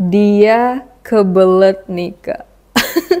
dia kebelet nikah.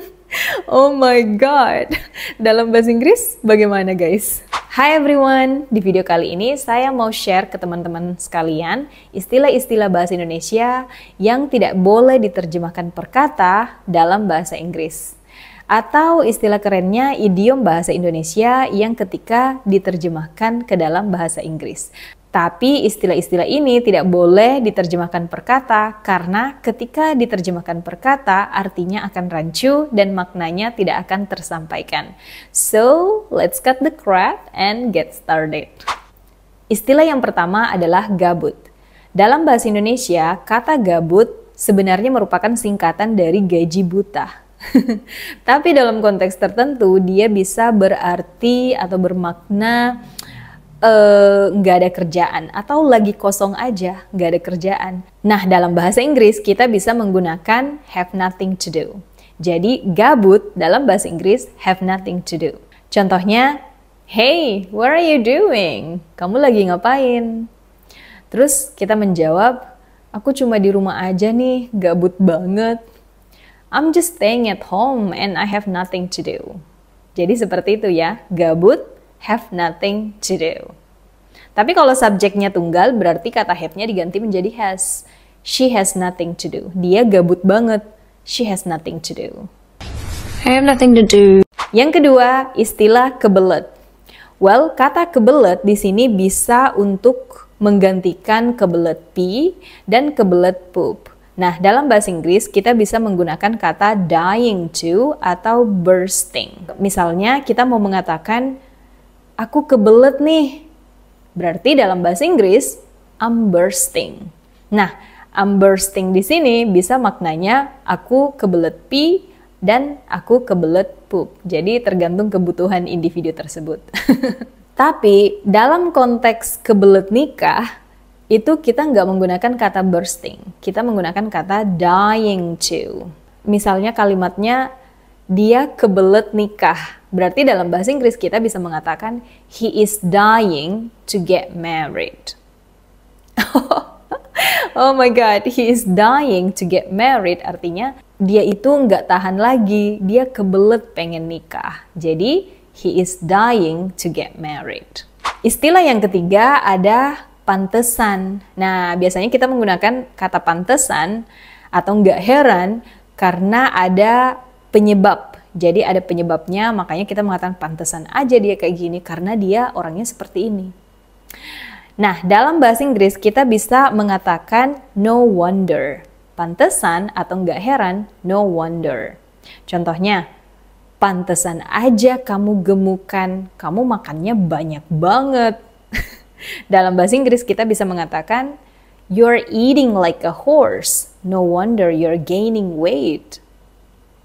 oh my god. Dalam bahasa Inggris bagaimana guys? Hai everyone, di video kali ini saya mau share ke teman-teman sekalian istilah-istilah bahasa Indonesia yang tidak boleh diterjemahkan per kata dalam bahasa Inggris. Atau istilah kerennya idiom bahasa Indonesia yang ketika diterjemahkan ke dalam bahasa Inggris. Tapi istilah-istilah ini tidak boleh diterjemahkan per kata karena ketika diterjemahkan per kata artinya akan rancu dan maknanya tidak akan tersampaikan. So, let's cut the crap and get started. Istilah yang pertama adalah gabut. Dalam bahasa Indonesia, kata gabut sebenarnya merupakan singkatan dari gaji buta. Tapi dalam konteks tertentu dia bisa berarti atau bermakna Eh, nggak uh, ada kerjaan atau lagi kosong aja nggak ada kerjaan. Nah dalam bahasa Inggris kita bisa menggunakan have nothing to do. Jadi gabut dalam bahasa Inggris have nothing to do. Contohnya, hey, what are you doing? Kamu lagi ngapain? Terus kita menjawab, aku cuma di rumah aja nih, gabut banget. I'm just staying at home and I have nothing to do. Jadi seperti itu ya, gabut have nothing to do. Tapi kalau subjeknya tunggal, berarti kata have-nya diganti menjadi has. She has nothing to do. Dia gabut banget. She has nothing to do. I have nothing to do. Yang kedua, istilah kebelet. Well, kata kebelet di sini bisa untuk menggantikan kebelet pee dan kebelet poop. Nah, dalam bahasa Inggris kita bisa menggunakan kata dying to atau bursting. Misalnya kita mau mengatakan aku kebelet nih. Berarti dalam bahasa Inggris, I'm bursting. Nah, I'm bursting di sini bisa maknanya aku kebelet pee dan aku kebelet poop. Jadi tergantung kebutuhan individu tersebut. Tapi dalam konteks kebelet nikah, itu kita nggak menggunakan kata bursting. Kita menggunakan kata dying to. Misalnya kalimatnya, dia kebelet nikah. Berarti dalam bahasa Inggris kita bisa mengatakan he is dying to get married. oh my god, he is dying to get married artinya dia itu nggak tahan lagi, dia kebelet pengen nikah. Jadi he is dying to get married. Istilah yang ketiga ada pantesan. Nah, biasanya kita menggunakan kata pantesan atau nggak heran karena ada penyebab. Jadi ada penyebabnya, makanya kita mengatakan pantesan aja dia kayak gini karena dia orangnya seperti ini. Nah, dalam bahasa Inggris kita bisa mengatakan no wonder. Pantesan atau nggak heran, no wonder. Contohnya, pantesan aja kamu gemukan, kamu makannya banyak banget. dalam bahasa Inggris kita bisa mengatakan you're eating like a horse. No wonder you're gaining weight.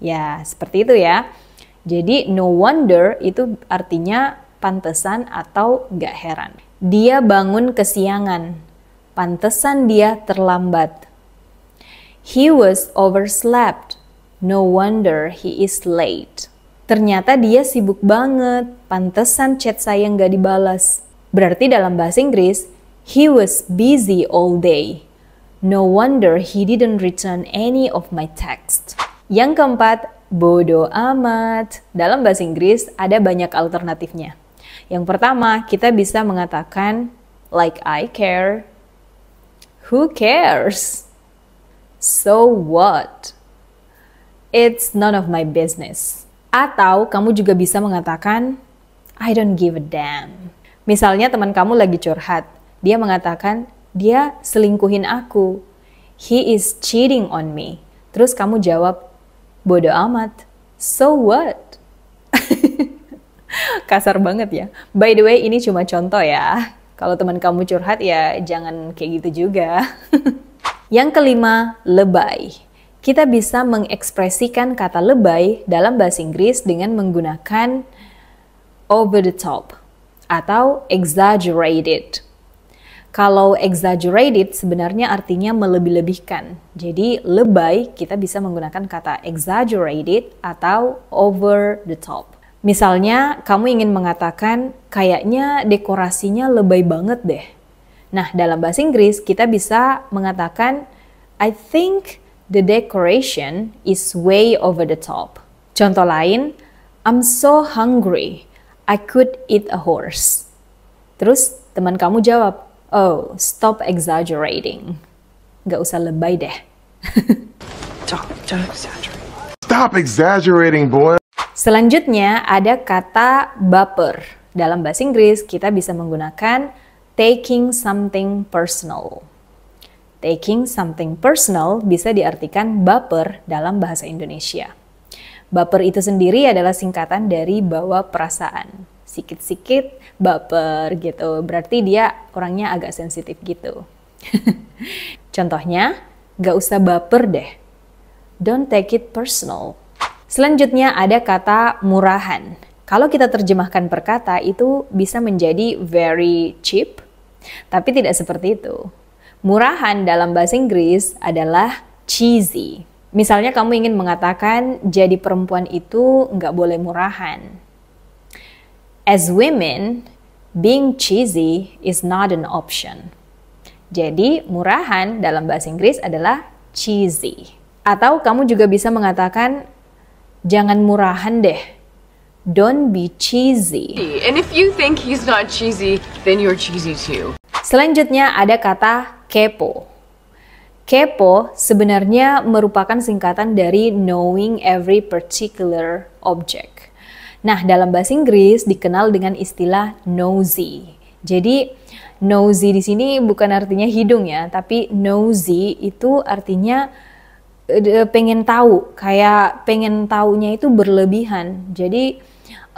Ya, seperti itu ya. Jadi no wonder itu artinya pantesan atau gak heran. Dia bangun kesiangan, pantesan dia terlambat. He was overslept, no wonder he is late. Ternyata dia sibuk banget, pantesan chat saya nggak dibalas. Berarti dalam bahasa Inggris, he was busy all day. No wonder he didn't return any of my texts. Yang keempat, bodoh amat. Dalam bahasa Inggris ada banyak alternatifnya. Yang pertama, kita bisa mengatakan like I care. Who cares? So what? It's none of my business. Atau kamu juga bisa mengatakan I don't give a damn. Misalnya teman kamu lagi curhat, dia mengatakan dia selingkuhin aku. He is cheating on me. Terus kamu jawab, bodo amat. So what? Kasar banget ya. By the way, ini cuma contoh ya. Kalau teman kamu curhat ya jangan kayak gitu juga. Yang kelima, lebay. Kita bisa mengekspresikan kata lebay dalam bahasa Inggris dengan menggunakan over the top atau exaggerated. Kalau exaggerated sebenarnya artinya melebih-lebihkan. Jadi lebay kita bisa menggunakan kata exaggerated atau over the top. Misalnya kamu ingin mengatakan kayaknya dekorasinya lebay banget deh. Nah, dalam bahasa Inggris kita bisa mengatakan I think the decoration is way over the top. Contoh lain, I'm so hungry. I could eat a horse. Terus teman kamu jawab, Oh, stop exaggerating. Gak usah lebay deh. don't, don't Stop exaggerating, boy. Selanjutnya ada kata baper. Dalam bahasa Inggris kita bisa menggunakan taking something personal. Taking something personal bisa diartikan baper dalam bahasa Indonesia. Baper itu sendiri adalah singkatan dari bawa perasaan sikit-sikit baper gitu. Berarti dia orangnya agak sensitif gitu. Contohnya, gak usah baper deh. Don't take it personal. Selanjutnya ada kata murahan. Kalau kita terjemahkan per kata itu bisa menjadi very cheap, tapi tidak seperti itu. Murahan dalam bahasa Inggris adalah cheesy. Misalnya kamu ingin mengatakan jadi perempuan itu nggak boleh murahan as women, being cheesy is not an option. Jadi, murahan dalam bahasa Inggris adalah cheesy. Atau kamu juga bisa mengatakan, jangan murahan deh. Don't be cheesy. And if you think he's not cheesy, then you're cheesy too. Selanjutnya ada kata kepo. Kepo sebenarnya merupakan singkatan dari knowing every particular object. Nah, dalam bahasa Inggris dikenal dengan istilah nosy. Jadi, nosy di sini bukan artinya hidung ya, tapi nosy itu artinya e, e, pengen tahu, kayak pengen taunya itu berlebihan. Jadi,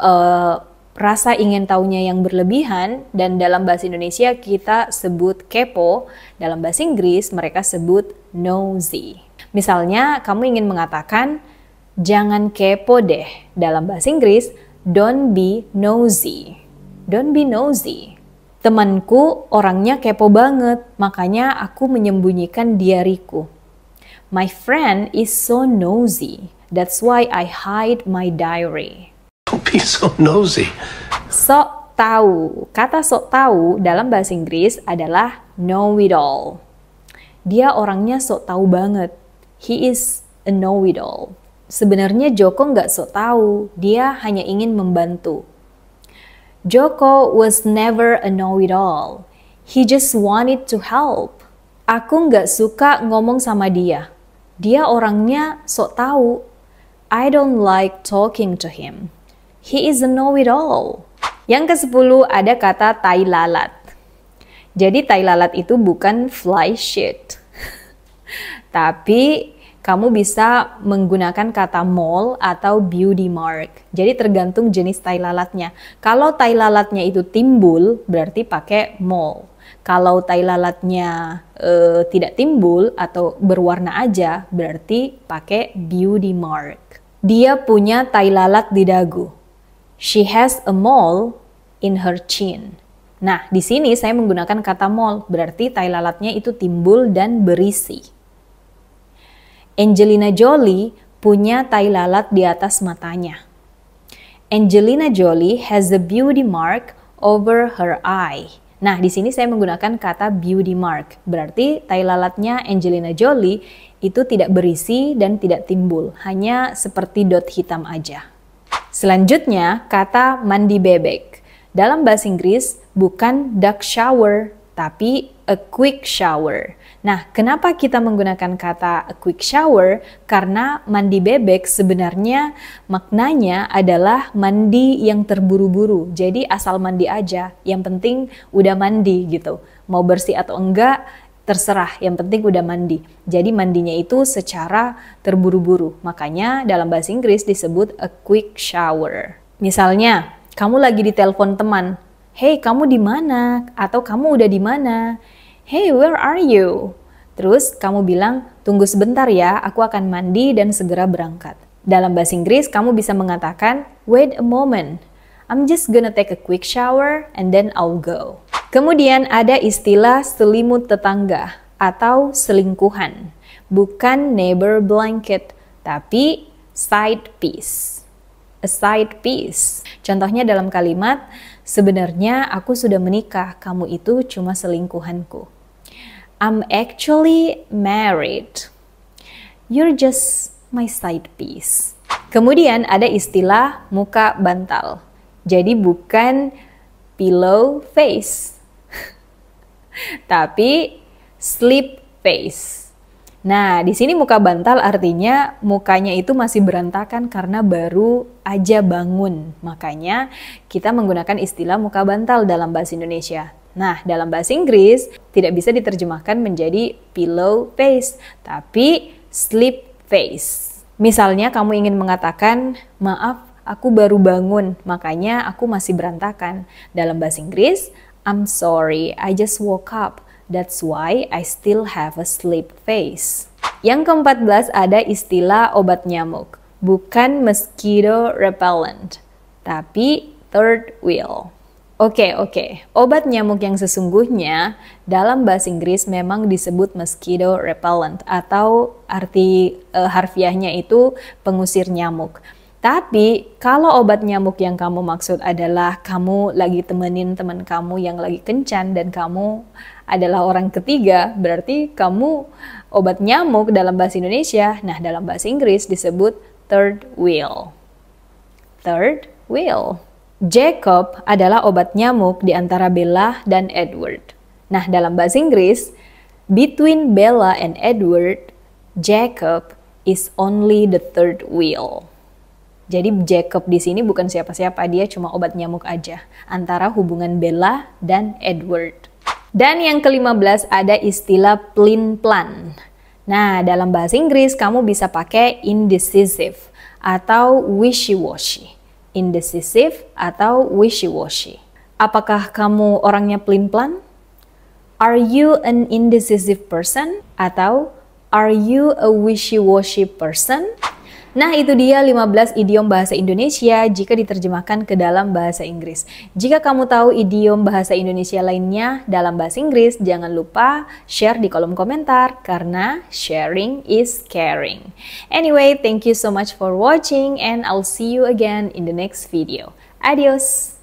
uh, rasa ingin tahunya yang berlebihan dan dalam bahasa Indonesia kita sebut kepo, dalam bahasa Inggris mereka sebut nosy. Misalnya kamu ingin mengatakan Jangan kepo deh. Dalam bahasa Inggris, don't be nosy. Don't be nosy. Temanku orangnya kepo banget, makanya aku menyembunyikan diariku. My friend is so nosy. That's why I hide my diary. Don't be so nosy. Sok tahu. Kata sok tahu dalam bahasa Inggris adalah know it all. Dia orangnya sok tahu banget. He is a know it all. Sebenarnya Joko nggak sok tahu, dia hanya ingin membantu. Joko was never a know-it-all. He just wanted to help. Aku nggak suka ngomong sama dia. Dia orangnya sok tahu. I don't like talking to him. He is a know-it-all. Yang ke-10 ada kata tai lalat. Jadi tai lalat itu bukan fly shit. Tapi kamu bisa menggunakan kata mall atau beauty mark. Jadi tergantung jenis tai lalatnya. Kalau tai lalatnya itu timbul, berarti pakai mall. Kalau tai lalatnya e, tidak timbul atau berwarna aja, berarti pakai beauty mark. Dia punya tai lalat di dagu. She has a mole in her chin. Nah, di sini saya menggunakan kata mole, berarti tai lalatnya itu timbul dan berisi. Angelina Jolie punya tai lalat di atas matanya. Angelina Jolie has a beauty mark over her eye. Nah, di sini saya menggunakan kata beauty mark. Berarti tai lalatnya Angelina Jolie itu tidak berisi dan tidak timbul, hanya seperti dot hitam aja. Selanjutnya, kata mandi bebek. Dalam bahasa Inggris bukan duck shower, tapi a quick shower. Nah, kenapa kita menggunakan kata a quick shower? Karena mandi bebek sebenarnya maknanya adalah mandi yang terburu-buru. Jadi asal mandi aja, yang penting udah mandi gitu. Mau bersih atau enggak, terserah, yang penting udah mandi. Jadi mandinya itu secara terburu-buru. Makanya dalam bahasa Inggris disebut a quick shower. Misalnya, kamu lagi di telepon teman, "Hey, kamu di mana?" atau "Kamu udah di mana?" hey where are you? Terus kamu bilang, tunggu sebentar ya, aku akan mandi dan segera berangkat. Dalam bahasa Inggris, kamu bisa mengatakan, wait a moment, I'm just gonna take a quick shower and then I'll go. Kemudian ada istilah selimut tetangga atau selingkuhan. Bukan neighbor blanket, tapi side piece a side piece. Contohnya dalam kalimat, sebenarnya aku sudah menikah, kamu itu cuma selingkuhanku. I'm actually married. You're just my side piece. Kemudian ada istilah muka bantal. Jadi bukan pillow face. Tapi sleep face. Nah, di sini muka bantal artinya mukanya itu masih berantakan karena baru aja bangun. Makanya kita menggunakan istilah muka bantal dalam bahasa Indonesia. Nah, dalam bahasa Inggris tidak bisa diterjemahkan menjadi pillow face, tapi sleep face. Misalnya kamu ingin mengatakan, "Maaf, aku baru bangun, makanya aku masih berantakan." Dalam bahasa Inggris, "I'm sorry, I just woke up. That's why I still have a sleep face." Yang ke-14 ada istilah obat nyamuk, bukan mosquito repellent, tapi third wheel. Oke, okay, oke. Okay. Obat nyamuk yang sesungguhnya dalam bahasa Inggris memang disebut mosquito repellent atau arti e, harfiahnya itu pengusir nyamuk. Tapi kalau obat nyamuk yang kamu maksud adalah kamu lagi temenin teman kamu yang lagi kencan dan kamu adalah orang ketiga, berarti kamu obat nyamuk dalam bahasa Indonesia, nah dalam bahasa Inggris disebut third wheel. Third wheel. Jacob adalah obat nyamuk di antara Bella dan Edward. Nah, dalam bahasa Inggris, between Bella and Edward, Jacob is only the third wheel. Jadi Jacob di sini bukan siapa-siapa, dia cuma obat nyamuk aja antara hubungan Bella dan Edward. Dan yang kelima belas ada istilah plin plan. Nah, dalam bahasa Inggris kamu bisa pakai indecisive atau wishy-washy indecisive atau wishy-washy? Apakah kamu orangnya pelin-pelan? Are you an indecisive person? Atau are you a wishy-washy person? Nah, itu dia 15 idiom bahasa Indonesia jika diterjemahkan ke dalam bahasa Inggris. Jika kamu tahu idiom bahasa Indonesia lainnya dalam bahasa Inggris, jangan lupa share di kolom komentar karena sharing is caring. Anyway, thank you so much for watching and I'll see you again in the next video. Adios!